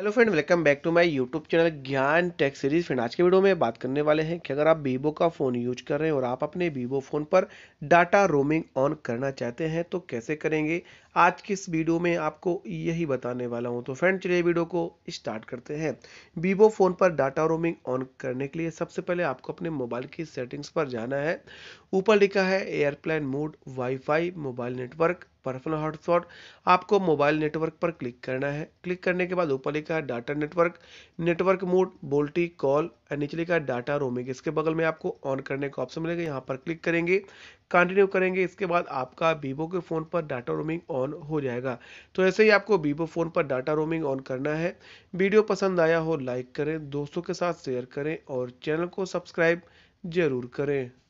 hello friend welcome back to my YouTube channel Gyan tech series friend आज के video में बात करने वाले हैं कि अगर आप वीवो का फ़ोन यूज कर रहे हैं और आप अपने वीवो फ़ोन पर डाटा रोमिंग ऑन करना चाहते हैं तो कैसे करेंगे आज की इस वीडियो में आपको यही बताने वाला हूं तो फ्रेंड चलिए वीडियो को स्टार्ट करते हैं वीवो फ़ोन पर डाटा रोमिंग ऑन करने के लिए सबसे पहले आपको अपने मोबाइल की सेटिंग्स पर जाना है ऊपर लिखा है airplane mode WiFi mobile network personal hotspot आपको मोबाइल नेटवर्क पर क्लिक करना है क्लिक करने के बाद ऊपर लिखा है data network network mode VoLTE call और नीचे लिखा है डाटा रोमिंग इसके बगल में आपको ऑन करने का ऑप्शन मिलेगा यहाँ पर क्लिक करेंगे कंटिन्यू करेंगे इसके बाद आपका वीवो के फ़ोन पर डाटा रोमिंग ऑन हो जाएगा तो ऐसे ही आपको वीवो फ़ोन पर डाटा रोमिंग ऑन करना है वीडियो पसंद आया हो लाइक करें दोस्तों के साथ शेयर करें और चैनल को सब्सक्राइब ज़रूर करें